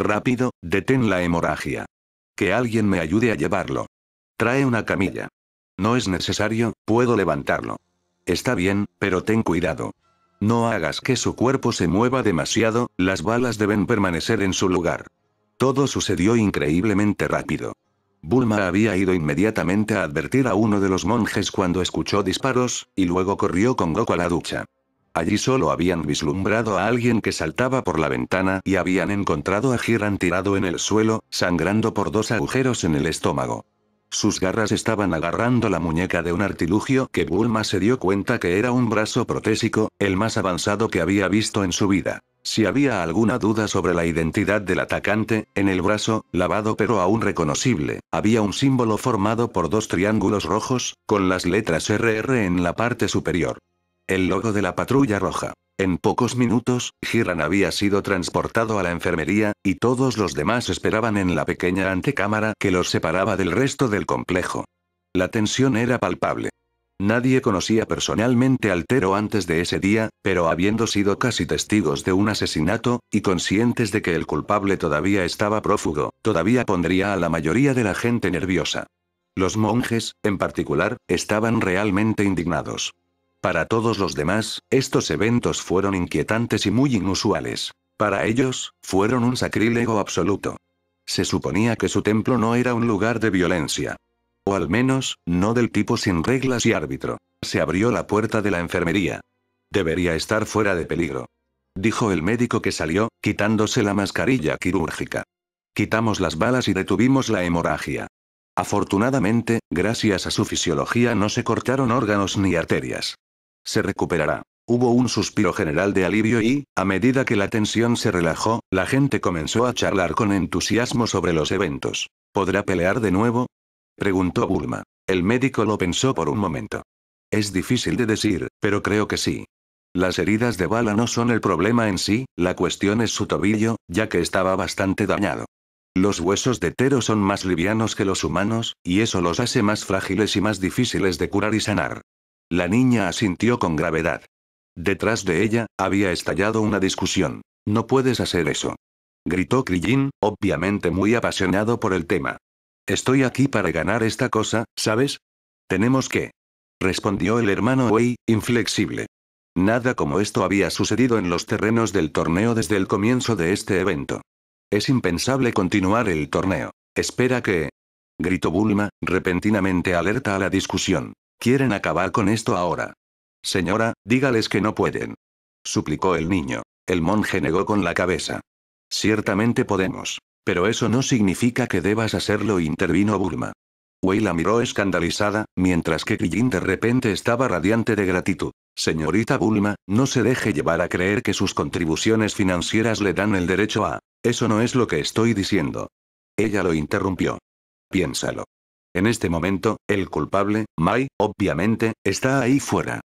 Rápido, detén la hemorragia. Que alguien me ayude a llevarlo. Trae una camilla. No es necesario, puedo levantarlo. Está bien, pero ten cuidado. No hagas que su cuerpo se mueva demasiado, las balas deben permanecer en su lugar. Todo sucedió increíblemente rápido. Bulma había ido inmediatamente a advertir a uno de los monjes cuando escuchó disparos, y luego corrió con Goku a la ducha. Allí solo habían vislumbrado a alguien que saltaba por la ventana y habían encontrado a Giran tirado en el suelo, sangrando por dos agujeros en el estómago. Sus garras estaban agarrando la muñeca de un artilugio que Bulma se dio cuenta que era un brazo protésico, el más avanzado que había visto en su vida. Si había alguna duda sobre la identidad del atacante, en el brazo, lavado pero aún reconocible, había un símbolo formado por dos triángulos rojos, con las letras RR en la parte superior el logo de la patrulla roja. En pocos minutos, Giran había sido transportado a la enfermería, y todos los demás esperaban en la pequeña antecámara que los separaba del resto del complejo. La tensión era palpable. Nadie conocía personalmente al Tero antes de ese día, pero habiendo sido casi testigos de un asesinato, y conscientes de que el culpable todavía estaba prófugo, todavía pondría a la mayoría de la gente nerviosa. Los monjes, en particular, estaban realmente indignados. Para todos los demás, estos eventos fueron inquietantes y muy inusuales. Para ellos, fueron un sacrílego absoluto. Se suponía que su templo no era un lugar de violencia. O al menos, no del tipo sin reglas y árbitro. Se abrió la puerta de la enfermería. Debería estar fuera de peligro. Dijo el médico que salió, quitándose la mascarilla quirúrgica. Quitamos las balas y detuvimos la hemorragia. Afortunadamente, gracias a su fisiología no se cortaron órganos ni arterias. Se recuperará. Hubo un suspiro general de alivio y, a medida que la tensión se relajó, la gente comenzó a charlar con entusiasmo sobre los eventos. ¿Podrá pelear de nuevo? preguntó Burma. El médico lo pensó por un momento. Es difícil de decir, pero creo que sí. Las heridas de bala no son el problema en sí, la cuestión es su tobillo, ya que estaba bastante dañado. Los huesos de Tero son más livianos que los humanos, y eso los hace más frágiles y más difíciles de curar y sanar. La niña asintió con gravedad. Detrás de ella, había estallado una discusión. No puedes hacer eso. Gritó Krillin, obviamente muy apasionado por el tema. Estoy aquí para ganar esta cosa, ¿sabes? Tenemos que. Respondió el hermano Wei, inflexible. Nada como esto había sucedido en los terrenos del torneo desde el comienzo de este evento. Es impensable continuar el torneo. Espera que... Gritó Bulma, repentinamente alerta a la discusión. Quieren acabar con esto ahora. Señora, dígales que no pueden. Suplicó el niño. El monje negó con la cabeza. Ciertamente podemos. Pero eso no significa que debas hacerlo, intervino Bulma. Wei la miró escandalizada, mientras que Krillin de repente estaba radiante de gratitud. Señorita Bulma, no se deje llevar a creer que sus contribuciones financieras le dan el derecho a... Eso no es lo que estoy diciendo. Ella lo interrumpió. Piénsalo. En este momento, el culpable, Mai, obviamente, está ahí fuera.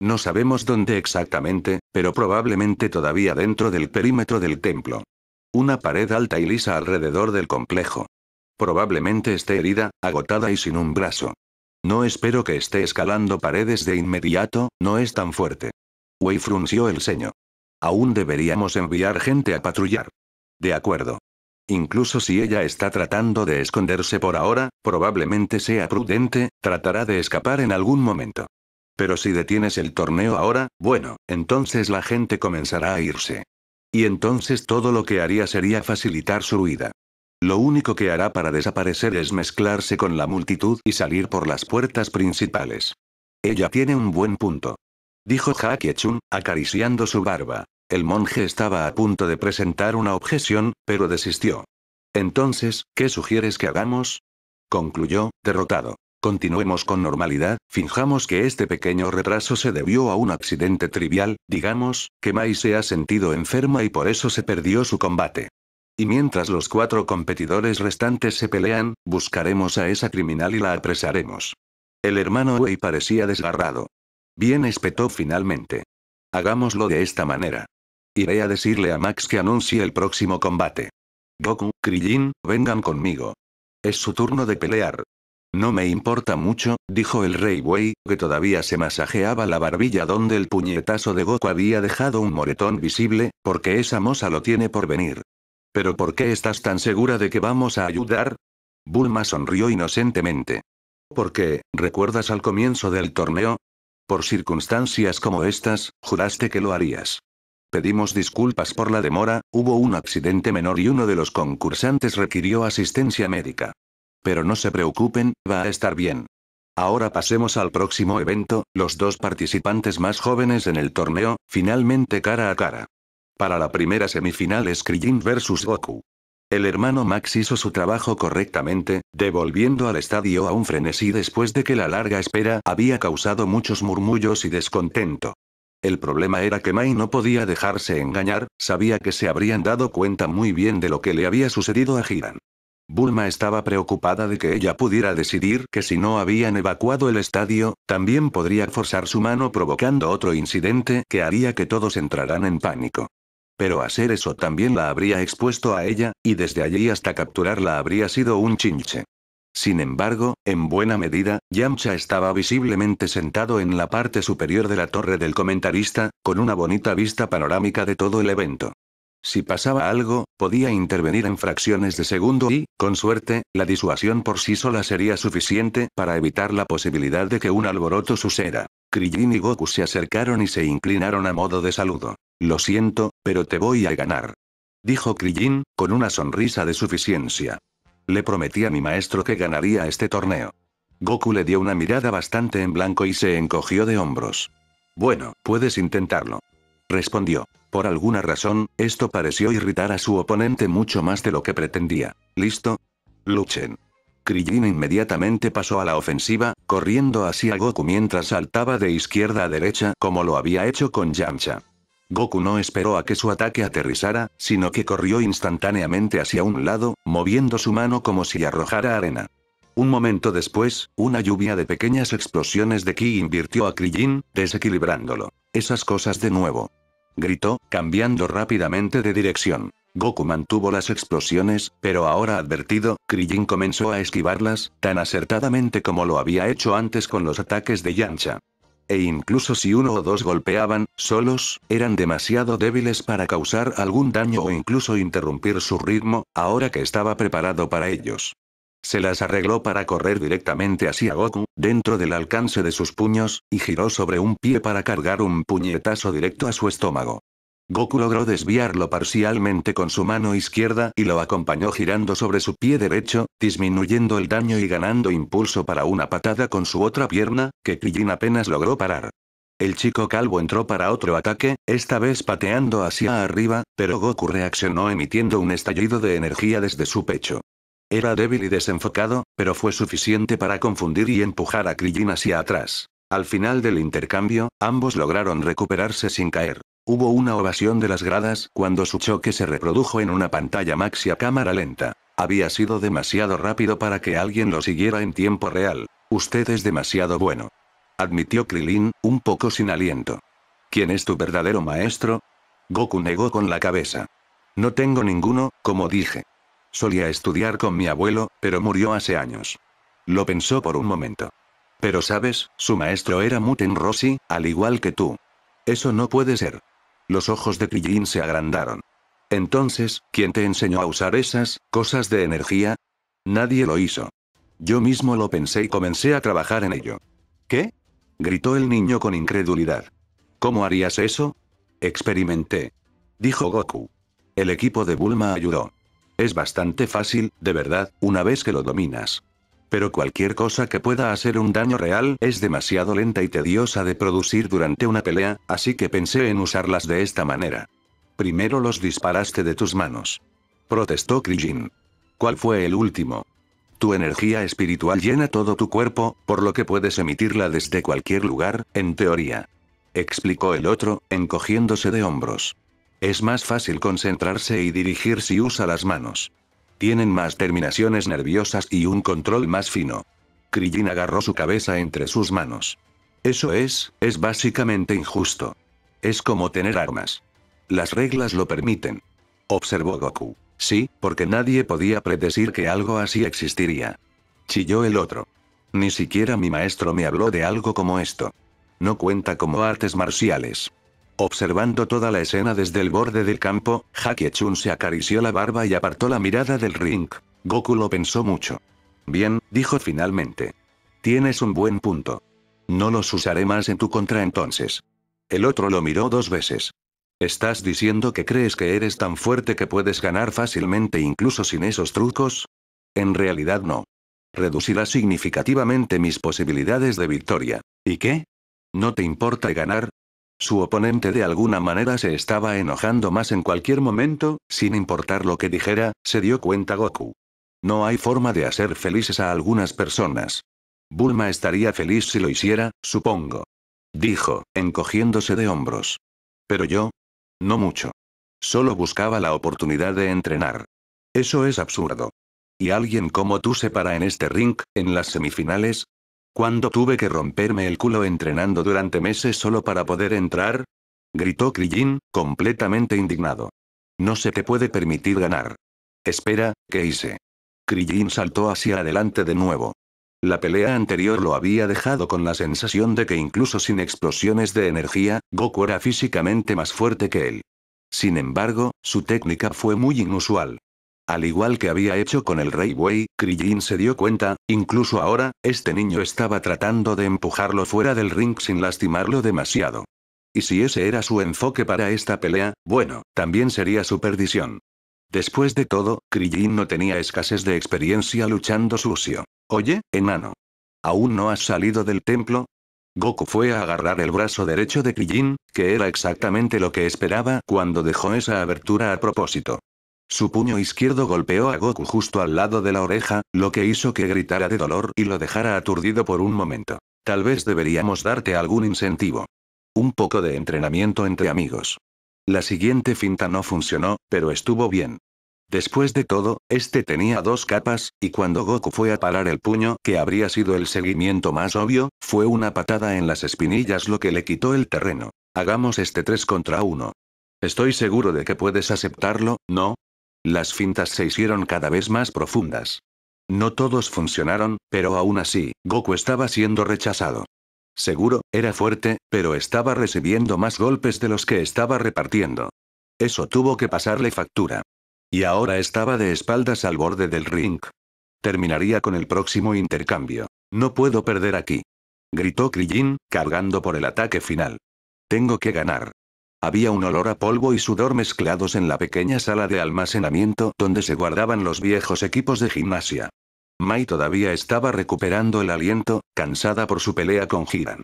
No sabemos dónde exactamente, pero probablemente todavía dentro del perímetro del templo. Una pared alta y lisa alrededor del complejo. Probablemente esté herida, agotada y sin un brazo. No espero que esté escalando paredes de inmediato, no es tan fuerte. Wei frunció el ceño. Aún deberíamos enviar gente a patrullar. De acuerdo. Incluso si ella está tratando de esconderse por ahora, probablemente sea prudente, tratará de escapar en algún momento. Pero si detienes el torneo ahora, bueno, entonces la gente comenzará a irse. Y entonces todo lo que haría sería facilitar su huida. Lo único que hará para desaparecer es mezclarse con la multitud y salir por las puertas principales. Ella tiene un buen punto. Dijo Jackie Chun, acariciando su barba. El monje estaba a punto de presentar una objeción, pero desistió. Entonces, ¿qué sugieres que hagamos? Concluyó, derrotado. Continuemos con normalidad, finjamos que este pequeño retraso se debió a un accidente trivial, digamos, que Mai se ha sentido enferma y por eso se perdió su combate. Y mientras los cuatro competidores restantes se pelean, buscaremos a esa criminal y la apresaremos. El hermano Wei parecía desgarrado. Bien espetó finalmente. Hagámoslo de esta manera. Iré a decirle a Max que anuncie el próximo combate. Goku, Krillin, vengan conmigo. Es su turno de pelear. No me importa mucho, dijo el rey Wei, que todavía se masajeaba la barbilla donde el puñetazo de Goku había dejado un moretón visible, porque esa moza lo tiene por venir. ¿Pero por qué estás tan segura de que vamos a ayudar? Bulma sonrió inocentemente. Porque, ¿recuerdas al comienzo del torneo? Por circunstancias como estas, juraste que lo harías. Pedimos disculpas por la demora, hubo un accidente menor y uno de los concursantes requirió asistencia médica. Pero no se preocupen, va a estar bien. Ahora pasemos al próximo evento, los dos participantes más jóvenes en el torneo, finalmente cara a cara. Para la primera semifinal es Krillin vs Goku. El hermano Max hizo su trabajo correctamente, devolviendo al estadio a un frenesí después de que la larga espera había causado muchos murmullos y descontento. El problema era que Mai no podía dejarse engañar, sabía que se habrían dado cuenta muy bien de lo que le había sucedido a Giran. Bulma estaba preocupada de que ella pudiera decidir que si no habían evacuado el estadio, también podría forzar su mano provocando otro incidente que haría que todos entraran en pánico. Pero hacer eso también la habría expuesto a ella, y desde allí hasta capturarla habría sido un chinche. Sin embargo, en buena medida, Yamcha estaba visiblemente sentado en la parte superior de la torre del comentarista, con una bonita vista panorámica de todo el evento. Si pasaba algo, podía intervenir en fracciones de segundo y, con suerte, la disuasión por sí sola sería suficiente para evitar la posibilidad de que un alboroto suceda. Krillin y Goku se acercaron y se inclinaron a modo de saludo. Lo siento, pero te voy a ganar. Dijo Krillin, con una sonrisa de suficiencia. Le prometí a mi maestro que ganaría este torneo. Goku le dio una mirada bastante en blanco y se encogió de hombros. Bueno, puedes intentarlo. Respondió. Por alguna razón, esto pareció irritar a su oponente mucho más de lo que pretendía. ¿Listo? Luchen. Krillin inmediatamente pasó a la ofensiva, corriendo hacia Goku mientras saltaba de izquierda a derecha como lo había hecho con Yamcha. Goku no esperó a que su ataque aterrizara, sino que corrió instantáneamente hacia un lado, moviendo su mano como si arrojara arena. Un momento después, una lluvia de pequeñas explosiones de ki invirtió a Krillin, desequilibrándolo. Esas cosas de nuevo. Gritó, cambiando rápidamente de dirección. Goku mantuvo las explosiones, pero ahora advertido, Krillin comenzó a esquivarlas, tan acertadamente como lo había hecho antes con los ataques de Yancha e incluso si uno o dos golpeaban, solos, eran demasiado débiles para causar algún daño o incluso interrumpir su ritmo, ahora que estaba preparado para ellos. Se las arregló para correr directamente hacia Goku, dentro del alcance de sus puños, y giró sobre un pie para cargar un puñetazo directo a su estómago. Goku logró desviarlo parcialmente con su mano izquierda y lo acompañó girando sobre su pie derecho, disminuyendo el daño y ganando impulso para una patada con su otra pierna, que Krillin apenas logró parar. El chico calvo entró para otro ataque, esta vez pateando hacia arriba, pero Goku reaccionó emitiendo un estallido de energía desde su pecho. Era débil y desenfocado, pero fue suficiente para confundir y empujar a Krillin hacia atrás. Al final del intercambio, ambos lograron recuperarse sin caer. Hubo una ovación de las gradas cuando su choque se reprodujo en una pantalla maxia cámara lenta. Había sido demasiado rápido para que alguien lo siguiera en tiempo real. Usted es demasiado bueno. Admitió Krilin, un poco sin aliento. ¿Quién es tu verdadero maestro? Goku negó con la cabeza. No tengo ninguno, como dije. Solía estudiar con mi abuelo, pero murió hace años. Lo pensó por un momento. Pero sabes, su maestro era Muten Rossi, al igual que tú. Eso no puede ser. Los ojos de Krillin se agrandaron. Entonces, ¿quién te enseñó a usar esas cosas de energía? Nadie lo hizo. Yo mismo lo pensé y comencé a trabajar en ello. ¿Qué? gritó el niño con incredulidad. ¿Cómo harías eso? Experimenté. Dijo Goku. El equipo de Bulma ayudó. Es bastante fácil, de verdad, una vez que lo dominas pero cualquier cosa que pueda hacer un daño real es demasiado lenta y tediosa de producir durante una pelea, así que pensé en usarlas de esta manera. Primero los disparaste de tus manos. Protestó Krillin. ¿Cuál fue el último? Tu energía espiritual llena todo tu cuerpo, por lo que puedes emitirla desde cualquier lugar, en teoría. Explicó el otro, encogiéndose de hombros. Es más fácil concentrarse y dirigir si usa las manos. Tienen más terminaciones nerviosas y un control más fino. Krillin agarró su cabeza entre sus manos. Eso es, es básicamente injusto. Es como tener armas. Las reglas lo permiten. Observó Goku. Sí, porque nadie podía predecir que algo así existiría. Chilló el otro. Ni siquiera mi maestro me habló de algo como esto. No cuenta como artes marciales. Observando toda la escena desde el borde del campo, Jackie Chun se acarició la barba y apartó la mirada del ring. Goku lo pensó mucho. Bien, dijo finalmente. Tienes un buen punto. No los usaré más en tu contra entonces. El otro lo miró dos veces. ¿Estás diciendo que crees que eres tan fuerte que puedes ganar fácilmente incluso sin esos trucos? En realidad no. Reducirá significativamente mis posibilidades de victoria. ¿Y qué? ¿No te importa ganar? Su oponente de alguna manera se estaba enojando más en cualquier momento, sin importar lo que dijera, se dio cuenta Goku. No hay forma de hacer felices a algunas personas. Bulma estaría feliz si lo hiciera, supongo. Dijo, encogiéndose de hombros. Pero yo... No mucho. Solo buscaba la oportunidad de entrenar. Eso es absurdo. ¿Y alguien como tú se para en este ring, en las semifinales? ¿Cuándo tuve que romperme el culo entrenando durante meses solo para poder entrar? gritó Krillin, completamente indignado. No se te puede permitir ganar. Espera, ¿qué hice? Krillin saltó hacia adelante de nuevo. La pelea anterior lo había dejado con la sensación de que incluso sin explosiones de energía, Goku era físicamente más fuerte que él. Sin embargo, su técnica fue muy inusual. Al igual que había hecho con el rey Wei, Krillin se dio cuenta, incluso ahora, este niño estaba tratando de empujarlo fuera del ring sin lastimarlo demasiado. Y si ese era su enfoque para esta pelea, bueno, también sería su perdición. Después de todo, Krillin no tenía escasez de experiencia luchando sucio. Oye, enano. ¿Aún no has salido del templo? Goku fue a agarrar el brazo derecho de Krillin, que era exactamente lo que esperaba cuando dejó esa abertura a propósito. Su puño izquierdo golpeó a Goku justo al lado de la oreja, lo que hizo que gritara de dolor y lo dejara aturdido por un momento. Tal vez deberíamos darte algún incentivo. Un poco de entrenamiento entre amigos. La siguiente finta no funcionó, pero estuvo bien. Después de todo, este tenía dos capas, y cuando Goku fue a parar el puño, que habría sido el seguimiento más obvio, fue una patada en las espinillas lo que le quitó el terreno. Hagamos este 3 contra 1. Estoy seguro de que puedes aceptarlo, ¿no? Las fintas se hicieron cada vez más profundas. No todos funcionaron, pero aún así, Goku estaba siendo rechazado. Seguro, era fuerte, pero estaba recibiendo más golpes de los que estaba repartiendo. Eso tuvo que pasarle factura. Y ahora estaba de espaldas al borde del ring. Terminaría con el próximo intercambio. No puedo perder aquí. Gritó Krillin, cargando por el ataque final. Tengo que ganar. Había un olor a polvo y sudor mezclados en la pequeña sala de almacenamiento donde se guardaban los viejos equipos de gimnasia. Mai todavía estaba recuperando el aliento, cansada por su pelea con Giran.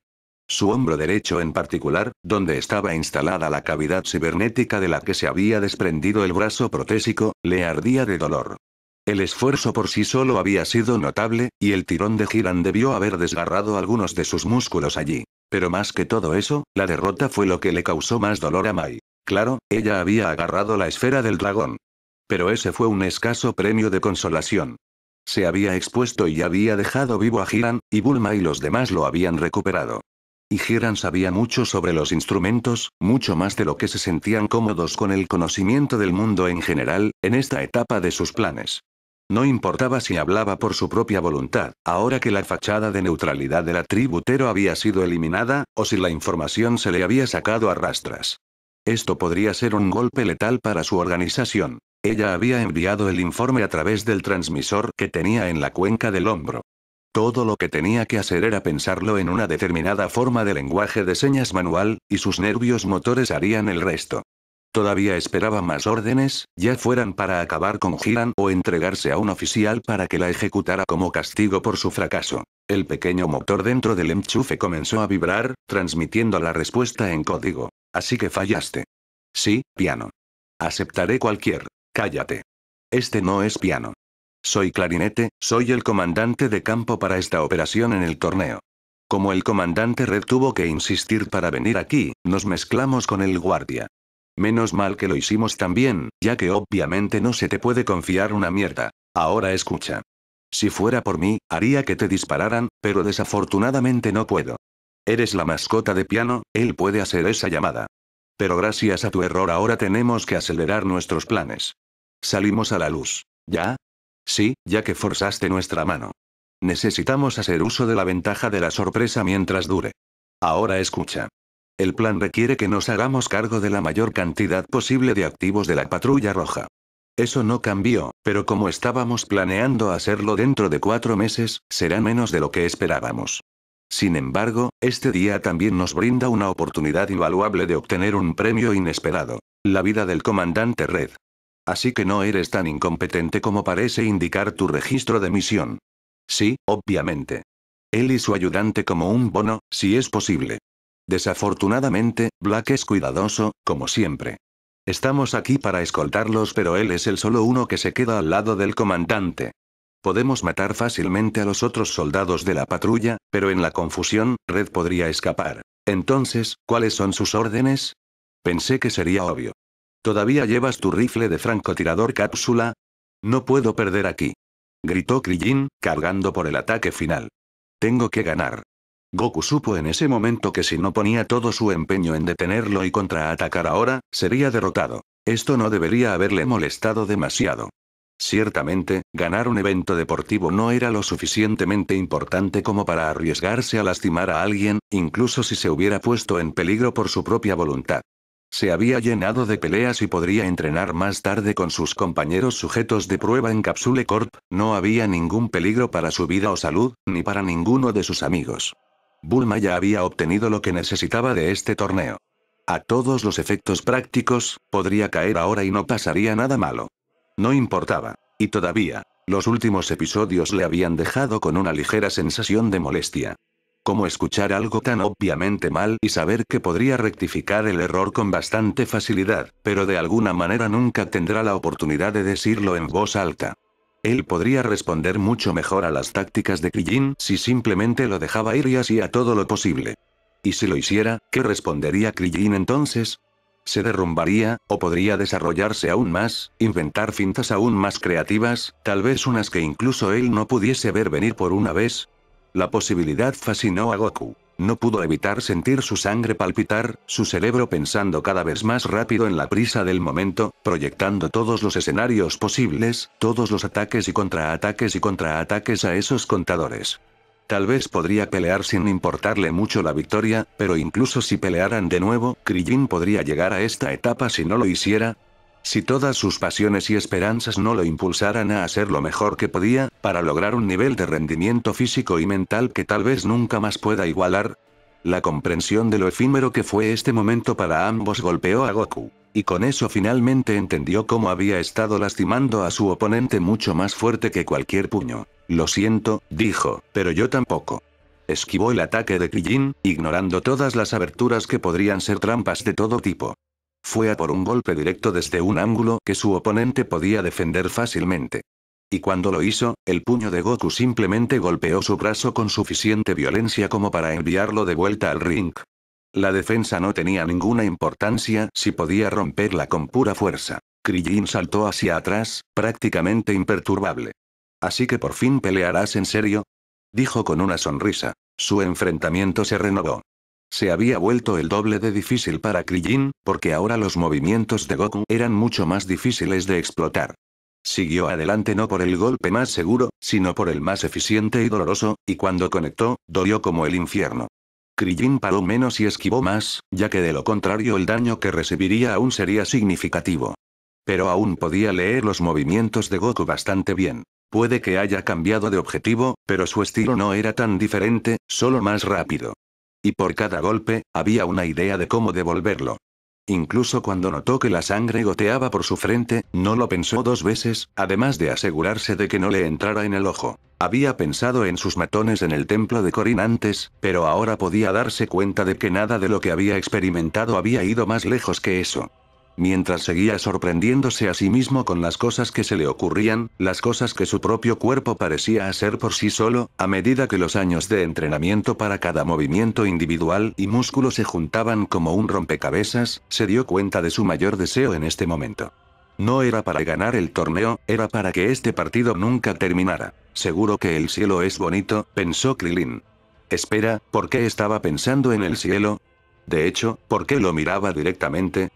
Su hombro derecho en particular, donde estaba instalada la cavidad cibernética de la que se había desprendido el brazo protésico, le ardía de dolor. El esfuerzo por sí solo había sido notable, y el tirón de Giran debió haber desgarrado algunos de sus músculos allí. Pero más que todo eso, la derrota fue lo que le causó más dolor a Mai. Claro, ella había agarrado la esfera del dragón. Pero ese fue un escaso premio de consolación. Se había expuesto y había dejado vivo a Hiran, y Bulma y los demás lo habían recuperado. Y Hiran sabía mucho sobre los instrumentos, mucho más de lo que se sentían cómodos con el conocimiento del mundo en general, en esta etapa de sus planes. No importaba si hablaba por su propia voluntad, ahora que la fachada de neutralidad de la tributero había sido eliminada, o si la información se le había sacado a rastras. Esto podría ser un golpe letal para su organización. Ella había enviado el informe a través del transmisor que tenía en la cuenca del hombro. Todo lo que tenía que hacer era pensarlo en una determinada forma de lenguaje de señas manual, y sus nervios motores harían el resto. Todavía esperaba más órdenes, ya fueran para acabar con Giran o entregarse a un oficial para que la ejecutara como castigo por su fracaso. El pequeño motor dentro del enchufe comenzó a vibrar, transmitiendo la respuesta en código. Así que fallaste. Sí, piano. Aceptaré cualquier. Cállate. Este no es piano. Soy clarinete, soy el comandante de campo para esta operación en el torneo. Como el comandante Red tuvo que insistir para venir aquí, nos mezclamos con el guardia. Menos mal que lo hicimos también, ya que obviamente no se te puede confiar una mierda. Ahora escucha. Si fuera por mí, haría que te dispararan, pero desafortunadamente no puedo. Eres la mascota de piano, él puede hacer esa llamada. Pero gracias a tu error ahora tenemos que acelerar nuestros planes. Salimos a la luz. ¿Ya? Sí, ya que forzaste nuestra mano. Necesitamos hacer uso de la ventaja de la sorpresa mientras dure. Ahora escucha. El plan requiere que nos hagamos cargo de la mayor cantidad posible de activos de la patrulla roja. Eso no cambió, pero como estábamos planeando hacerlo dentro de cuatro meses, será menos de lo que esperábamos. Sin embargo, este día también nos brinda una oportunidad invaluable de obtener un premio inesperado, la vida del comandante Red. Así que no eres tan incompetente como parece indicar tu registro de misión. Sí, obviamente. Él y su ayudante como un bono, si es posible. Desafortunadamente, Black es cuidadoso, como siempre. Estamos aquí para escoltarlos pero él es el solo uno que se queda al lado del comandante. Podemos matar fácilmente a los otros soldados de la patrulla, pero en la confusión, Red podría escapar. Entonces, ¿cuáles son sus órdenes? Pensé que sería obvio. ¿Todavía llevas tu rifle de francotirador cápsula? No puedo perder aquí. Gritó Krillin, cargando por el ataque final. Tengo que ganar. Goku supo en ese momento que si no ponía todo su empeño en detenerlo y contraatacar ahora, sería derrotado. Esto no debería haberle molestado demasiado. Ciertamente, ganar un evento deportivo no era lo suficientemente importante como para arriesgarse a lastimar a alguien, incluso si se hubiera puesto en peligro por su propia voluntad. Se había llenado de peleas y podría entrenar más tarde con sus compañeros sujetos de prueba en Capsule Corp, no había ningún peligro para su vida o salud, ni para ninguno de sus amigos. Bulma ya había obtenido lo que necesitaba de este torneo. A todos los efectos prácticos, podría caer ahora y no pasaría nada malo. No importaba. Y todavía, los últimos episodios le habían dejado con una ligera sensación de molestia. Como escuchar algo tan obviamente mal y saber que podría rectificar el error con bastante facilidad, pero de alguna manera nunca tendrá la oportunidad de decirlo en voz alta. Él podría responder mucho mejor a las tácticas de Krillin si simplemente lo dejaba ir y hacía todo lo posible. Y si lo hiciera, ¿qué respondería Krillin entonces? se derrumbaría, o podría desarrollarse aún más, inventar fintas aún más creativas, tal vez unas que incluso él no pudiese ver venir por una vez. La posibilidad fascinó a Goku. No pudo evitar sentir su sangre palpitar, su cerebro pensando cada vez más rápido en la prisa del momento, proyectando todos los escenarios posibles, todos los ataques y contraataques y contraataques a esos contadores. Tal vez podría pelear sin importarle mucho la victoria, pero incluso si pelearan de nuevo, Krillin podría llegar a esta etapa si no lo hiciera, si todas sus pasiones y esperanzas no lo impulsaran a hacer lo mejor que podía, para lograr un nivel de rendimiento físico y mental que tal vez nunca más pueda igualar, la comprensión de lo efímero que fue este momento para ambos golpeó a Goku. Y con eso finalmente entendió cómo había estado lastimando a su oponente mucho más fuerte que cualquier puño. Lo siento, dijo, pero yo tampoco. Esquivó el ataque de Krillin, ignorando todas las aberturas que podrían ser trampas de todo tipo. Fue a por un golpe directo desde un ángulo que su oponente podía defender fácilmente. Y cuando lo hizo, el puño de Goku simplemente golpeó su brazo con suficiente violencia como para enviarlo de vuelta al ring. La defensa no tenía ninguna importancia si podía romperla con pura fuerza. Krillin saltó hacia atrás, prácticamente imperturbable. Así que por fin pelearás en serio, dijo con una sonrisa. Su enfrentamiento se renovó. Se había vuelto el doble de difícil para Krillin, porque ahora los movimientos de Goku eran mucho más difíciles de explotar. Siguió adelante no por el golpe más seguro, sino por el más eficiente y doloroso, y cuando conectó, dolió como el infierno. Krillin paró menos y esquivó más, ya que de lo contrario el daño que recibiría aún sería significativo. Pero aún podía leer los movimientos de Goku bastante bien. Puede que haya cambiado de objetivo, pero su estilo no era tan diferente, solo más rápido. Y por cada golpe, había una idea de cómo devolverlo. Incluso cuando notó que la sangre goteaba por su frente, no lo pensó dos veces, además de asegurarse de que no le entrara en el ojo. Había pensado en sus matones en el templo de Corin antes, pero ahora podía darse cuenta de que nada de lo que había experimentado había ido más lejos que eso. Mientras seguía sorprendiéndose a sí mismo con las cosas que se le ocurrían, las cosas que su propio cuerpo parecía hacer por sí solo, a medida que los años de entrenamiento para cada movimiento individual y músculo se juntaban como un rompecabezas, se dio cuenta de su mayor deseo en este momento. No era para ganar el torneo, era para que este partido nunca terminara. Seguro que el cielo es bonito, pensó Krilin. Espera, ¿por qué estaba pensando en el cielo? De hecho, ¿por qué lo miraba directamente?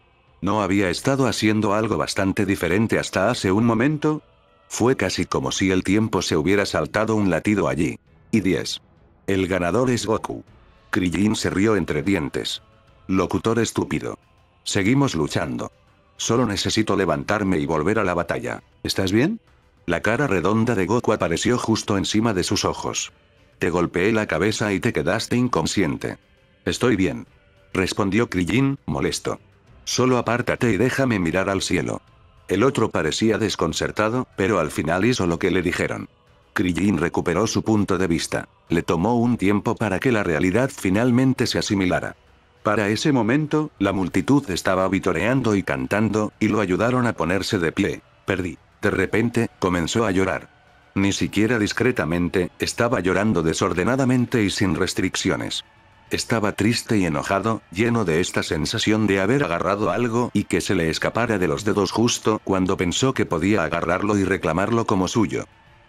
¿No había estado haciendo algo bastante diferente hasta hace un momento? Fue casi como si el tiempo se hubiera saltado un latido allí. Y 10. El ganador es Goku. Krillin se rió entre dientes. Locutor estúpido. Seguimos luchando. Solo necesito levantarme y volver a la batalla. ¿Estás bien? La cara redonda de Goku apareció justo encima de sus ojos. Te golpeé la cabeza y te quedaste inconsciente. Estoy bien. Respondió Krillin, molesto. Solo apártate y déjame mirar al cielo. El otro parecía desconcertado, pero al final hizo lo que le dijeron. Krillin recuperó su punto de vista. Le tomó un tiempo para que la realidad finalmente se asimilara. Para ese momento, la multitud estaba vitoreando y cantando, y lo ayudaron a ponerse de pie. Perdí. De repente, comenzó a llorar. Ni siquiera discretamente, estaba llorando desordenadamente y sin restricciones. Estaba triste y enojado, lleno de esta sensación de haber agarrado algo y que se le escapara de los dedos justo cuando pensó que podía agarrarlo y reclamarlo como suyo.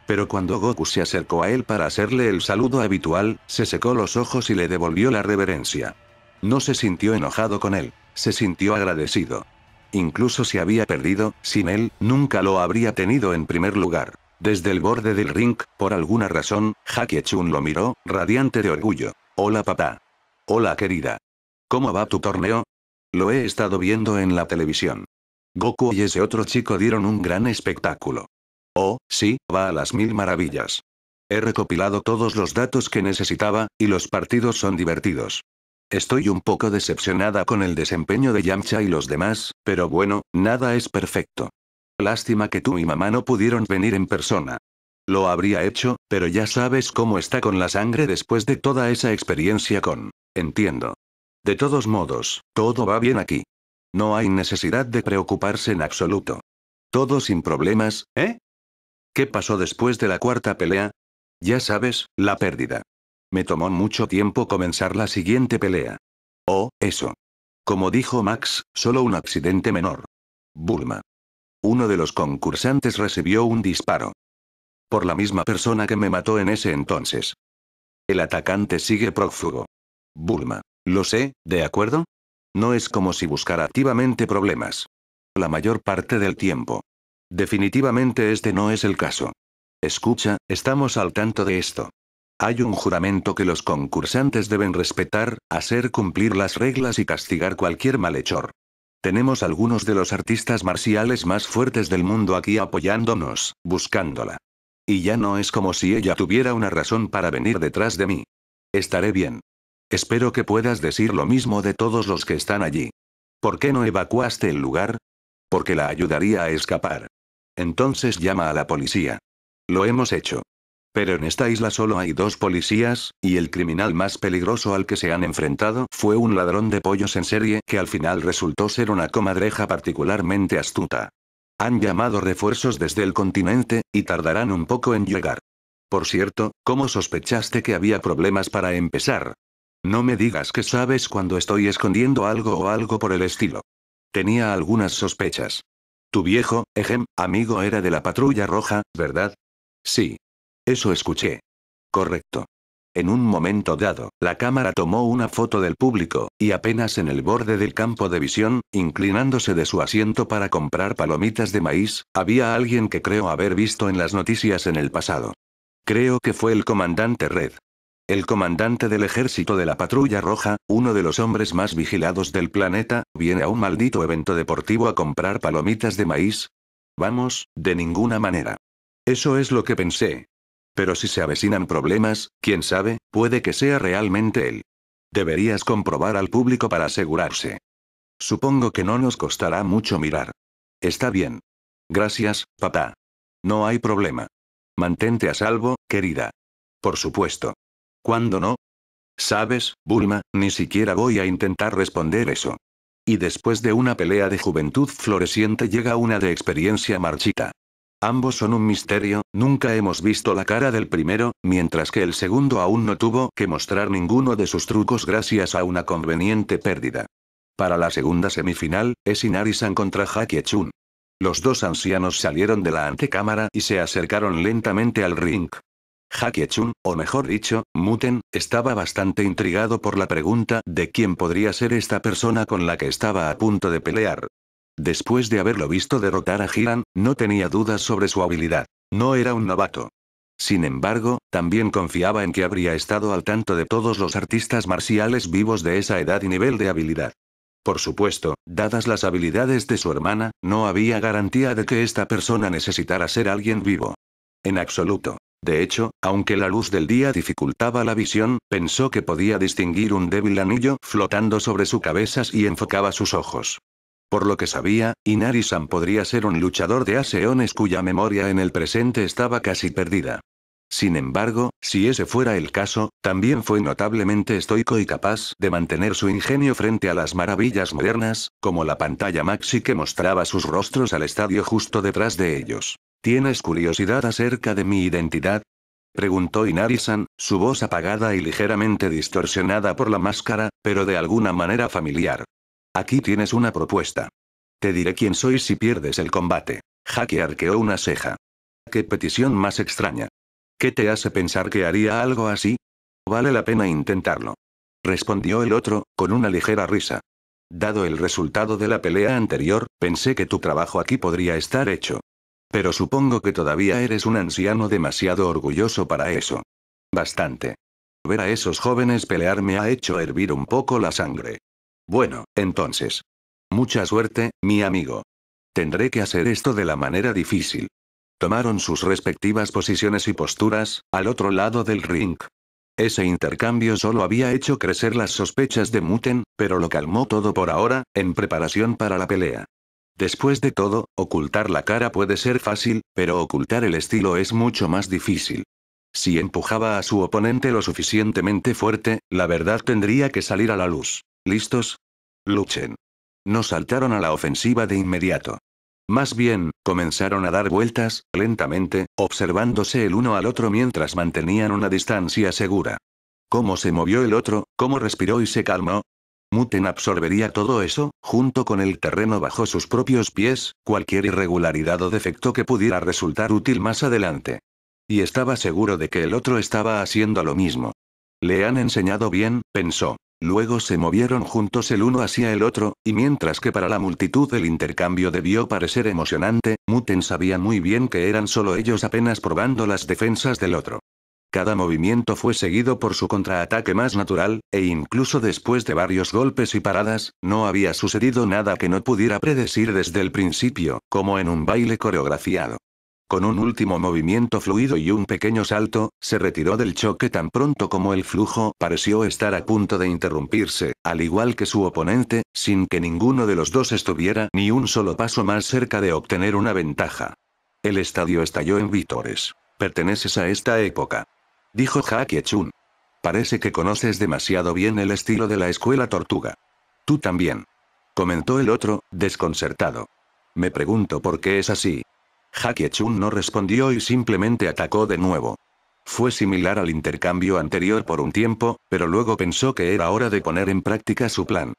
Pero cuando Goku se acercó a él para hacerle el saludo habitual, se secó los ojos y le devolvió la reverencia. No se sintió enojado con él, se sintió agradecido. Incluso si había perdido, sin él, nunca lo habría tenido en primer lugar. Desde el borde del ring, por alguna razón, Jackie Chun lo miró, radiante de orgullo. Hola papá. Hola querida. ¿Cómo va tu torneo? Lo he estado viendo en la televisión. Goku y ese otro chico dieron un gran espectáculo. Oh, sí, va a las mil maravillas. He recopilado todos los datos que necesitaba, y los partidos son divertidos. Estoy un poco decepcionada con el desempeño de Yamcha y los demás, pero bueno, nada es perfecto. Lástima que tú y mamá no pudieron venir en persona. Lo habría hecho, pero ya sabes cómo está con la sangre después de toda esa experiencia con... Entiendo. De todos modos, todo va bien aquí. No hay necesidad de preocuparse en absoluto. Todo sin problemas, ¿eh? ¿Qué pasó después de la cuarta pelea? Ya sabes, la pérdida. Me tomó mucho tiempo comenzar la siguiente pelea. Oh, eso. Como dijo Max, solo un accidente menor. Bulma. Uno de los concursantes recibió un disparo. Por la misma persona que me mató en ese entonces. El atacante sigue prófugo. Bulma. Lo sé, ¿de acuerdo? No es como si buscara activamente problemas. La mayor parte del tiempo. Definitivamente este no es el caso. Escucha, estamos al tanto de esto. Hay un juramento que los concursantes deben respetar, hacer cumplir las reglas y castigar cualquier malhechor. Tenemos algunos de los artistas marciales más fuertes del mundo aquí apoyándonos, buscándola. Y ya no es como si ella tuviera una razón para venir detrás de mí. Estaré bien. Espero que puedas decir lo mismo de todos los que están allí. ¿Por qué no evacuaste el lugar? Porque la ayudaría a escapar. Entonces llama a la policía. Lo hemos hecho. Pero en esta isla solo hay dos policías, y el criminal más peligroso al que se han enfrentado fue un ladrón de pollos en serie que al final resultó ser una comadreja particularmente astuta. Han llamado refuerzos desde el continente, y tardarán un poco en llegar. Por cierto, ¿cómo sospechaste que había problemas para empezar? No me digas que sabes cuando estoy escondiendo algo o algo por el estilo. Tenía algunas sospechas. Tu viejo, Ejem, amigo era de la patrulla roja, ¿verdad? Sí. Eso escuché. Correcto. En un momento dado, la cámara tomó una foto del público, y apenas en el borde del campo de visión, inclinándose de su asiento para comprar palomitas de maíz, había alguien que creo haber visto en las noticias en el pasado. Creo que fue el comandante Red. El comandante del ejército de la patrulla roja, uno de los hombres más vigilados del planeta, viene a un maldito evento deportivo a comprar palomitas de maíz. Vamos, de ninguna manera. Eso es lo que pensé, pero si se avecinan problemas, quién sabe, puede que sea realmente él. Deberías comprobar al público para asegurarse. Supongo que no nos costará mucho mirar. Está bien. Gracias, papá. No hay problema. Mantente a salvo, querida. Por supuesto. ¿Cuándo no? Sabes, Bulma, ni siquiera voy a intentar responder eso. Y después de una pelea de juventud floreciente llega una de experiencia marchita. Ambos son un misterio, nunca hemos visto la cara del primero, mientras que el segundo aún no tuvo que mostrar ninguno de sus trucos gracias a una conveniente pérdida. Para la segunda semifinal, es Inarisan contra Hakie chun Los dos ancianos salieron de la antecámara y se acercaron lentamente al ring. Haki-chun, o mejor dicho, Muten, estaba bastante intrigado por la pregunta de quién podría ser esta persona con la que estaba a punto de pelear. Después de haberlo visto derrotar a Hiran, no tenía dudas sobre su habilidad. No era un novato. Sin embargo, también confiaba en que habría estado al tanto de todos los artistas marciales vivos de esa edad y nivel de habilidad. Por supuesto, dadas las habilidades de su hermana, no había garantía de que esta persona necesitara ser alguien vivo. En absoluto. De hecho, aunque la luz del día dificultaba la visión, pensó que podía distinguir un débil anillo flotando sobre su cabeza y enfocaba sus ojos. Por lo que sabía, Inarisan podría ser un luchador de aseones cuya memoria en el presente estaba casi perdida. Sin embargo, si ese fuera el caso, también fue notablemente estoico y capaz de mantener su ingenio frente a las maravillas modernas, como la pantalla maxi que mostraba sus rostros al estadio justo detrás de ellos. ¿Tienes curiosidad acerca de mi identidad? Preguntó Inarisan, su voz apagada y ligeramente distorsionada por la máscara, pero de alguna manera familiar. Aquí tienes una propuesta. Te diré quién soy si pierdes el combate. Jaque arqueó una ceja. Qué petición más extraña. ¿Qué te hace pensar que haría algo así? Vale la pena intentarlo. Respondió el otro, con una ligera risa. Dado el resultado de la pelea anterior, pensé que tu trabajo aquí podría estar hecho. Pero supongo que todavía eres un anciano demasiado orgulloso para eso. Bastante. Ver a esos jóvenes pelear me ha hecho hervir un poco la sangre. Bueno, entonces. Mucha suerte, mi amigo. Tendré que hacer esto de la manera difícil. Tomaron sus respectivas posiciones y posturas, al otro lado del ring. Ese intercambio solo había hecho crecer las sospechas de Muten, pero lo calmó todo por ahora, en preparación para la pelea. Después de todo, ocultar la cara puede ser fácil, pero ocultar el estilo es mucho más difícil. Si empujaba a su oponente lo suficientemente fuerte, la verdad tendría que salir a la luz. ¿Listos? luchen. No saltaron a la ofensiva de inmediato. Más bien, comenzaron a dar vueltas, lentamente, observándose el uno al otro mientras mantenían una distancia segura. Cómo se movió el otro, cómo respiró y se calmó. Muten absorbería todo eso, junto con el terreno bajo sus propios pies, cualquier irregularidad o defecto que pudiera resultar útil más adelante. Y estaba seguro de que el otro estaba haciendo lo mismo. Le han enseñado bien, pensó. Luego se movieron juntos el uno hacia el otro, y mientras que para la multitud el intercambio debió parecer emocionante, Muten sabía muy bien que eran solo ellos apenas probando las defensas del otro. Cada movimiento fue seguido por su contraataque más natural, e incluso después de varios golpes y paradas, no había sucedido nada que no pudiera predecir desde el principio, como en un baile coreografiado. Con un último movimiento fluido y un pequeño salto, se retiró del choque tan pronto como el flujo pareció estar a punto de interrumpirse, al igual que su oponente, sin que ninguno de los dos estuviera ni un solo paso más cerca de obtener una ventaja. El estadio estalló en vítores. Perteneces a esta época. Dijo Jackie Chun. Parece que conoces demasiado bien el estilo de la escuela tortuga. Tú también. Comentó el otro, desconcertado. Me pregunto por qué es así, Hakie-chun no respondió y simplemente atacó de nuevo. Fue similar al intercambio anterior por un tiempo, pero luego pensó que era hora de poner en práctica su plan.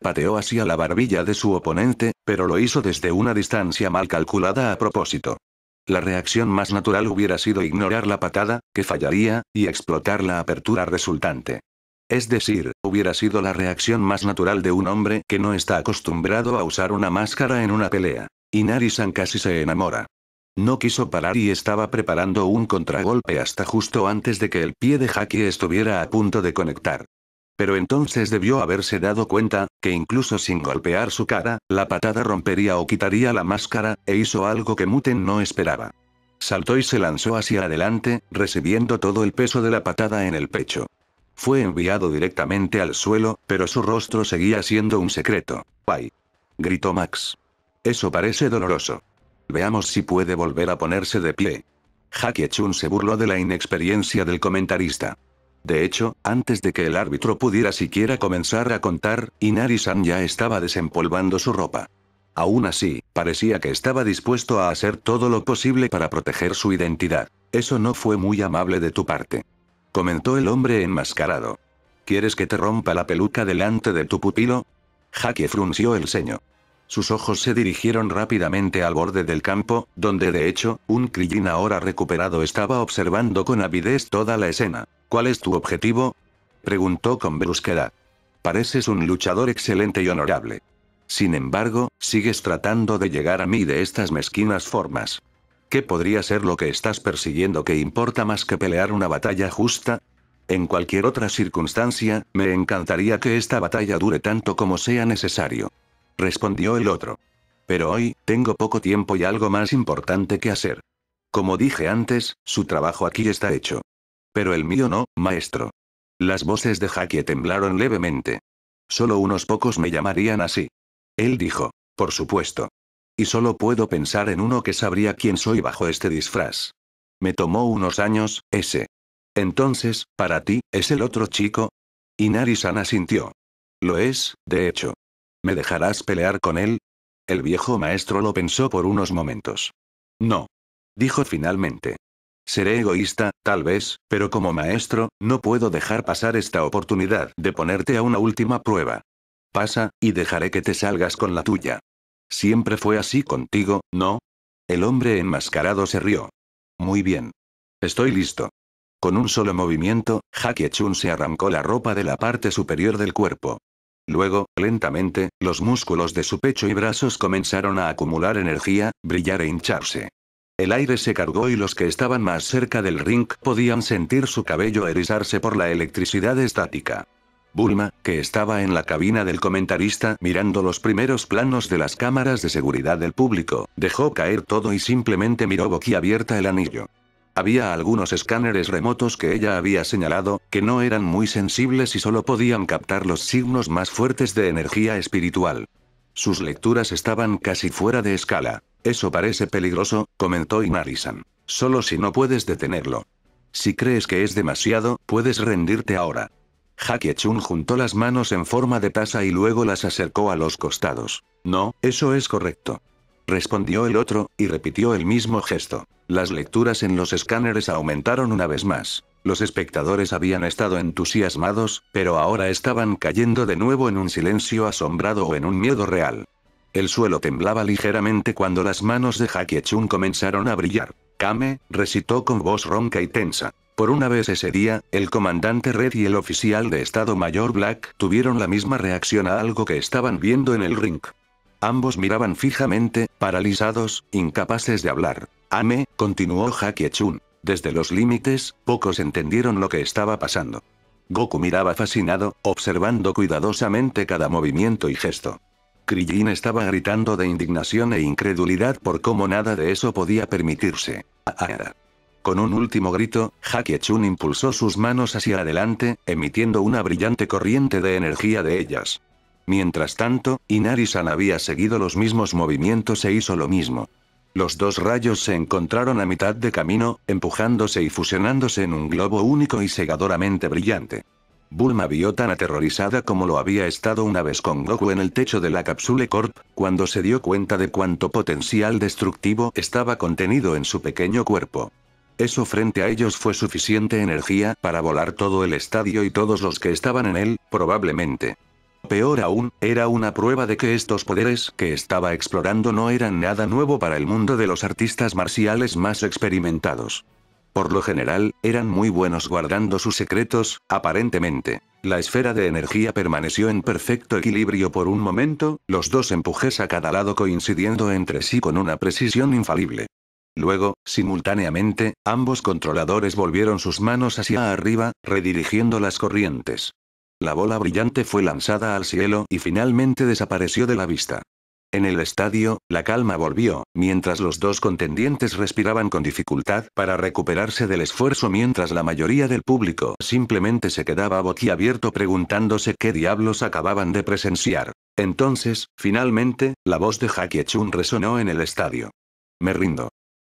Pateó hacia la barbilla de su oponente, pero lo hizo desde una distancia mal calculada a propósito. La reacción más natural hubiera sido ignorar la patada, que fallaría, y explotar la apertura resultante. Es decir, hubiera sido la reacción más natural de un hombre que no está acostumbrado a usar una máscara en una pelea. Inari-san casi se enamora. No quiso parar y estaba preparando un contragolpe hasta justo antes de que el pie de Haki estuviera a punto de conectar. Pero entonces debió haberse dado cuenta, que incluso sin golpear su cara, la patada rompería o quitaría la máscara, e hizo algo que Muten no esperaba. Saltó y se lanzó hacia adelante, recibiendo todo el peso de la patada en el pecho. Fue enviado directamente al suelo, pero su rostro seguía siendo un secreto. ¡Ay! gritó Max. Eso parece doloroso. Veamos si puede volver a ponerse de pie. Jackie Chun se burló de la inexperiencia del comentarista. De hecho, antes de que el árbitro pudiera siquiera comenzar a contar, Inari-san ya estaba desempolvando su ropa. Aún así, parecía que estaba dispuesto a hacer todo lo posible para proteger su identidad. Eso no fue muy amable de tu parte. Comentó el hombre enmascarado. ¿Quieres que te rompa la peluca delante de tu pupilo? Jackie frunció el ceño. Sus ojos se dirigieron rápidamente al borde del campo, donde de hecho, un Krillin ahora recuperado estaba observando con avidez toda la escena. ¿Cuál es tu objetivo? preguntó con brusquedad. Pareces un luchador excelente y honorable. Sin embargo, sigues tratando de llegar a mí de estas mezquinas formas. ¿Qué podría ser lo que estás persiguiendo que importa más que pelear una batalla justa? En cualquier otra circunstancia, me encantaría que esta batalla dure tanto como sea necesario respondió el otro. Pero hoy, tengo poco tiempo y algo más importante que hacer. Como dije antes, su trabajo aquí está hecho. Pero el mío no, maestro. Las voces de Jaque temblaron levemente. Solo unos pocos me llamarían así. Él dijo, por supuesto. Y solo puedo pensar en uno que sabría quién soy bajo este disfraz. Me tomó unos años, ese. Entonces, para ti, ¿es el otro chico? inari sana sintió. Lo es, de hecho. ¿Me dejarás pelear con él? El viejo maestro lo pensó por unos momentos. No. Dijo finalmente. Seré egoísta, tal vez, pero como maestro, no puedo dejar pasar esta oportunidad de ponerte a una última prueba. Pasa, y dejaré que te salgas con la tuya. Siempre fue así contigo, ¿no? El hombre enmascarado se rió. Muy bien. Estoy listo. Con un solo movimiento, Jackie Chun se arrancó la ropa de la parte superior del cuerpo. Luego, lentamente, los músculos de su pecho y brazos comenzaron a acumular energía, brillar e hincharse. El aire se cargó y los que estaban más cerca del ring podían sentir su cabello erizarse por la electricidad estática. Bulma, que estaba en la cabina del comentarista mirando los primeros planos de las cámaras de seguridad del público, dejó caer todo y simplemente miró boquiabierta el anillo. Había algunos escáneres remotos que ella había señalado, que no eran muy sensibles y solo podían captar los signos más fuertes de energía espiritual. Sus lecturas estaban casi fuera de escala. Eso parece peligroso, comentó Inarisan. Solo si no puedes detenerlo. Si crees que es demasiado, puedes rendirte ahora. Jackie Chun juntó las manos en forma de taza y luego las acercó a los costados. No, eso es correcto respondió el otro, y repitió el mismo gesto. Las lecturas en los escáneres aumentaron una vez más. Los espectadores habían estado entusiasmados, pero ahora estaban cayendo de nuevo en un silencio asombrado o en un miedo real. El suelo temblaba ligeramente cuando las manos de Chun comenzaron a brillar. Kame, recitó con voz ronca y tensa. Por una vez ese día, el comandante Red y el oficial de Estado Mayor Black tuvieron la misma reacción a algo que estaban viendo en el ring. Ambos miraban fijamente, paralizados, incapaces de hablar. Ame, continuó Jackie Chun. Desde los límites, pocos entendieron lo que estaba pasando. Goku miraba fascinado, observando cuidadosamente cada movimiento y gesto. Krillin estaba gritando de indignación e incredulidad por cómo nada de eso podía permitirse. Con un último grito, Jackie Chun impulsó sus manos hacia adelante, emitiendo una brillante corriente de energía de ellas. Mientras tanto, Inari-san había seguido los mismos movimientos e hizo lo mismo. Los dos rayos se encontraron a mitad de camino, empujándose y fusionándose en un globo único y segadoramente brillante. Bulma vio tan aterrorizada como lo había estado una vez con Goku en el techo de la cápsula Corp, cuando se dio cuenta de cuánto potencial destructivo estaba contenido en su pequeño cuerpo. Eso frente a ellos fue suficiente energía para volar todo el estadio y todos los que estaban en él, probablemente. Peor aún, era una prueba de que estos poderes que estaba explorando no eran nada nuevo para el mundo de los artistas marciales más experimentados. Por lo general, eran muy buenos guardando sus secretos, aparentemente. La esfera de energía permaneció en perfecto equilibrio por un momento, los dos empujes a cada lado coincidiendo entre sí con una precisión infalible. Luego, simultáneamente, ambos controladores volvieron sus manos hacia arriba, redirigiendo las corrientes. La bola brillante fue lanzada al cielo y finalmente desapareció de la vista. En el estadio, la calma volvió, mientras los dos contendientes respiraban con dificultad para recuperarse del esfuerzo mientras la mayoría del público simplemente se quedaba boquiabierto preguntándose qué diablos acababan de presenciar. Entonces, finalmente, la voz de Haki Chun resonó en el estadio. Me rindo.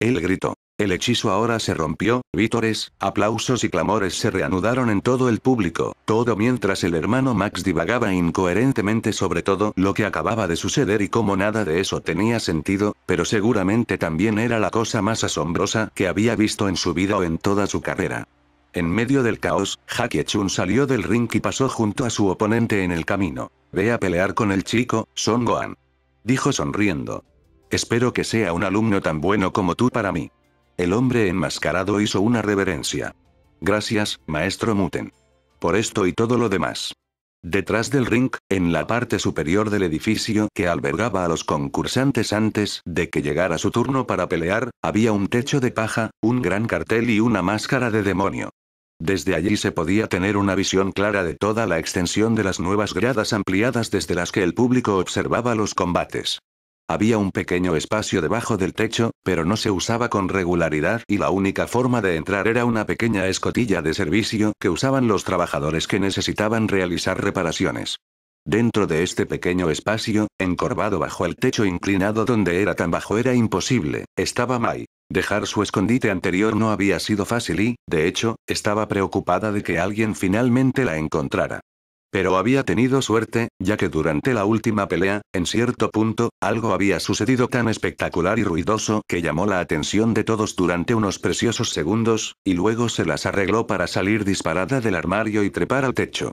Él gritó. El hechizo ahora se rompió, vítores, aplausos y clamores se reanudaron en todo el público, todo mientras el hermano Max divagaba incoherentemente sobre todo lo que acababa de suceder y cómo nada de eso tenía sentido, pero seguramente también era la cosa más asombrosa que había visto en su vida o en toda su carrera. En medio del caos, Jackie Chun salió del ring y pasó junto a su oponente en el camino. Ve a pelear con el chico, Son Gohan. Dijo sonriendo. Espero que sea un alumno tan bueno como tú para mí. El hombre enmascarado hizo una reverencia. Gracias, maestro Muten. Por esto y todo lo demás. Detrás del ring, en la parte superior del edificio que albergaba a los concursantes antes de que llegara su turno para pelear, había un techo de paja, un gran cartel y una máscara de demonio. Desde allí se podía tener una visión clara de toda la extensión de las nuevas gradas ampliadas desde las que el público observaba los combates. Había un pequeño espacio debajo del techo, pero no se usaba con regularidad y la única forma de entrar era una pequeña escotilla de servicio que usaban los trabajadores que necesitaban realizar reparaciones. Dentro de este pequeño espacio, encorvado bajo el techo inclinado donde era tan bajo era imposible, estaba Mai. Dejar su escondite anterior no había sido fácil y, de hecho, estaba preocupada de que alguien finalmente la encontrara. Pero había tenido suerte, ya que durante la última pelea, en cierto punto, algo había sucedido tan espectacular y ruidoso que llamó la atención de todos durante unos preciosos segundos, y luego se las arregló para salir disparada del armario y trepar al techo.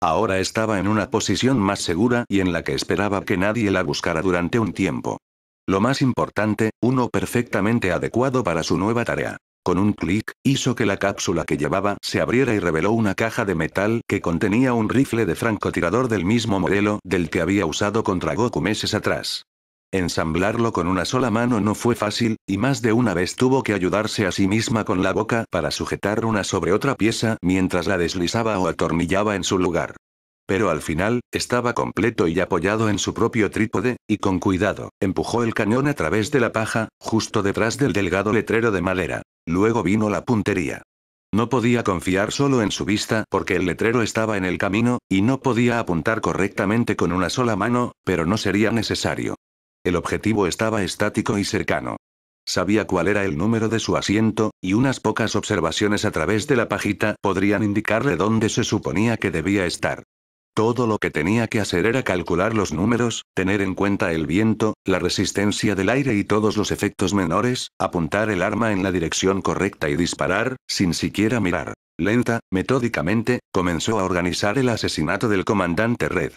Ahora estaba en una posición más segura y en la que esperaba que nadie la buscara durante un tiempo. Lo más importante, uno perfectamente adecuado para su nueva tarea. Con un clic, hizo que la cápsula que llevaba se abriera y reveló una caja de metal que contenía un rifle de francotirador del mismo modelo del que había usado contra Goku meses atrás. Ensamblarlo con una sola mano no fue fácil, y más de una vez tuvo que ayudarse a sí misma con la boca para sujetar una sobre otra pieza mientras la deslizaba o atornillaba en su lugar. Pero al final, estaba completo y apoyado en su propio trípode, y con cuidado, empujó el cañón a través de la paja, justo detrás del delgado letrero de madera. Luego vino la puntería. No podía confiar solo en su vista porque el letrero estaba en el camino, y no podía apuntar correctamente con una sola mano, pero no sería necesario. El objetivo estaba estático y cercano. Sabía cuál era el número de su asiento, y unas pocas observaciones a través de la pajita podrían indicarle dónde se suponía que debía estar. Todo lo que tenía que hacer era calcular los números, tener en cuenta el viento, la resistencia del aire y todos los efectos menores, apuntar el arma en la dirección correcta y disparar, sin siquiera mirar. Lenta, metódicamente, comenzó a organizar el asesinato del comandante Red.